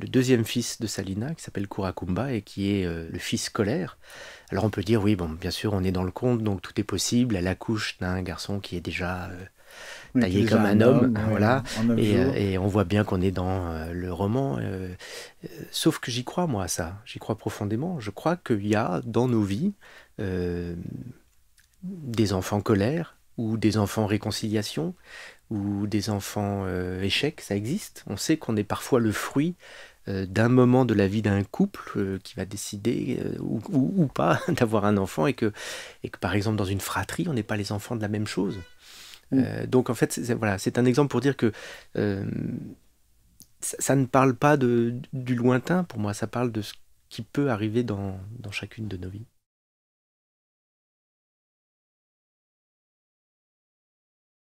le deuxième fils de Salina, qui s'appelle Kurakumba et qui est euh, le fils Colère. Alors on peut dire, oui, bon, bien sûr, on est dans le conte, donc tout est possible. Elle accouche d'un garçon qui est déjà euh, taillé comme un, homme, voilà. Et, euh, et, on voit bien qu'on est dans le roman. sauf que j'y crois, moi, à ça. J'y crois profondément. Je crois qu'il y a dans nos vies des enfants colères, ou des enfants réconciliation, ou des enfants euh, échec, ça existe. On sait qu'on est parfois le fruit euh, d'un moment de la vie d'un couple euh, qui va décider ou, pas d'avoir un enfant et que, et que par exemple dans une fratrie, on n'est pas les enfants de la même chose. Mm. donc en fait, c'est, voilà, un exemple pour dire que ça, ne parle pas de, du lointain pour moi, ça parle de ce qui peut arriver dans chacune de nos vies.